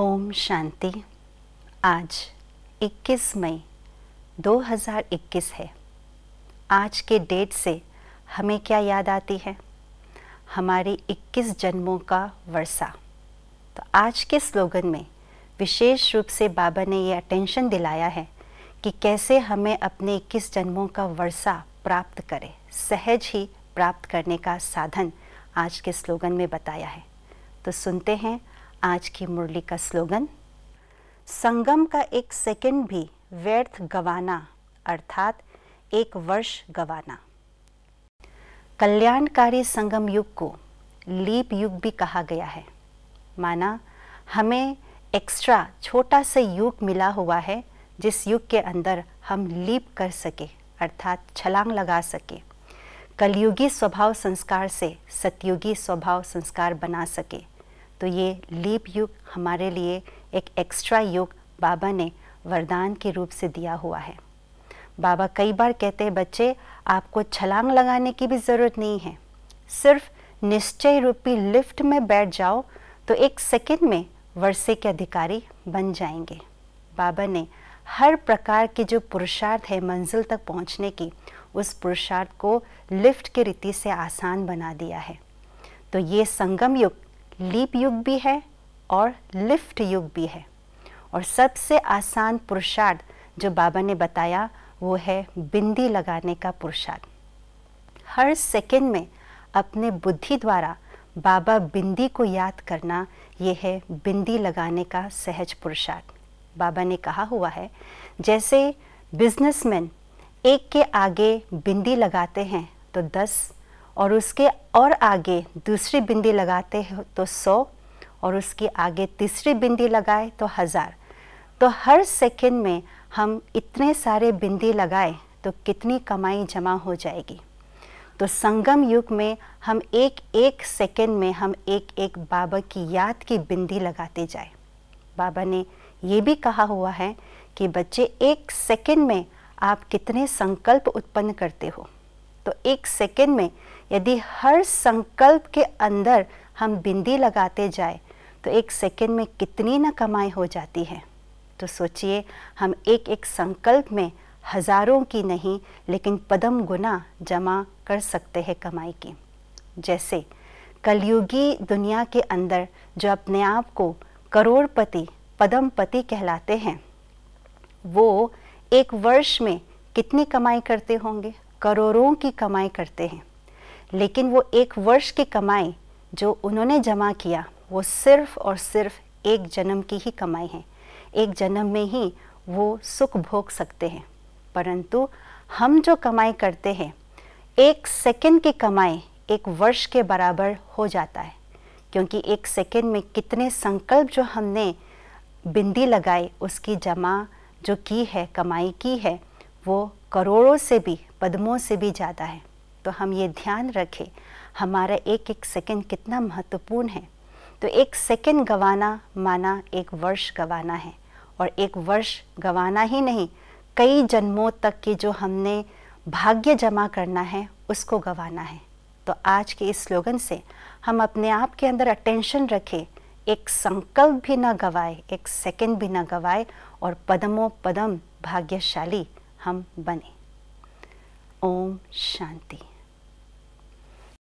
ओम शांति आज 21 मई 2021 है आज के डेट से हमें क्या याद आती है हमारे 21 जन्मों का वर्षा तो आज के स्लोगन में विशेष रूप से बाबा ने ये अटेंशन दिलाया है कि कैसे हमें अपने 21 जन्मों का वर्षा प्राप्त करें सहज ही प्राप्त करने का साधन आज के स्लोगन में बताया है तो सुनते हैं आज की मुरली का स्लोगन संगम का एक सेकंड भी व्यर्थ गवाना अर्थात एक वर्ष गवाना कल्याणकारी संगम युग को लीप युग भी कहा गया है माना हमें एक्स्ट्रा छोटा सा युग मिला हुआ है जिस युग के अंदर हम लीप कर सके अर्थात छलांग लगा सके कलयुगी स्वभाव संस्कार से सतयुगी स्वभाव संस्कार बना सके तो ये लीप युग हमारे लिए एक एक्स्ट्रा युग बाबा ने वरदान के रूप से दिया हुआ है बाबा कई बार कहते हैं बच्चे आपको छलांग लगाने की भी ज़रूरत नहीं है सिर्फ निश्चय रूपी लिफ्ट में बैठ जाओ तो एक सेकंड में वर्षे के अधिकारी बन जाएंगे बाबा ने हर प्रकार के जो पुरुषार्थ है मंजिल तक पहुंचने की उस पुरुषार्थ को लिफ्ट की रीति से आसान बना दिया है तो ये संगम युग लीप युग भी है और लिफ्ट युग भी है और सबसे आसान पुरुषार्थ जो बाबा ने बताया वो है बिंदी लगाने का पुरुषार्थ हर सेकंड में अपने बुद्धि द्वारा बाबा बिंदी को याद करना यह है बिंदी लगाने का सहज पुरुषार्थ बाबा ने कहा हुआ है जैसे बिजनेसमैन एक के आगे बिंदी लगाते हैं तो दस और उसके और आगे दूसरी बिंदी लगाते हैं तो सौ और उसके आगे तीसरी बिंदी लगाए तो हज़ार तो हर सेकेंड में हम इतने सारे बिंदी लगाए तो कितनी कमाई जमा हो जाएगी तो संगम युग में हम एक एक सेकेंड में हम एक एक बाबा की याद की बिंदी लगाते जाए बाबा ने ये भी कहा हुआ है कि बच्चे एक सेकेंड में आप कितने संकल्प उत्पन्न करते हो तो एक सेकेंड में यदि हर संकल्प के अंदर हम बिंदी लगाते जाए तो एक सेकेंड में कितनी न कमाई हो जाती है तो सोचिए हम एक एक संकल्प में हज़ारों की नहीं लेकिन पदम गुना जमा कर सकते हैं कमाई की जैसे कलयुगी दुनिया के अंदर जो अपने आप को करोड़पति पदमपति कहलाते हैं वो एक वर्ष में कितनी कमाई करते होंगे करोड़ों की कमाई करते हैं लेकिन वो एक वर्ष की कमाई जो उन्होंने जमा किया वो सिर्फ और सिर्फ एक जन्म की ही कमाई है एक जन्म में ही वो सुख भोग सकते हैं परंतु हम जो कमाई करते हैं एक सेकंड की कमाई एक वर्ष के बराबर हो जाता है क्योंकि एक सेकंड में कितने संकल्प जो हमने बिंदी लगाई उसकी जमा जो की है कमाई की है वो करोड़ों से भी पदमों से भी ज़्यादा है तो हम ये ध्यान रखें हमारा एक एक सेकंड कितना महत्वपूर्ण है तो एक सेकंड गंवाना माना एक वर्ष गंवाना है और एक वर्ष गंवाना ही नहीं कई जन्मों तक के जो हमने भाग्य जमा करना है उसको गंवाना है तो आज के इस स्लोगन से हम अपने आप के अंदर अटेंशन रखें एक संकल्प भी ना गवाए एक सेकंड भी ना गवाए और पदमों पदम भाग्यशाली हम बने Om Shanti.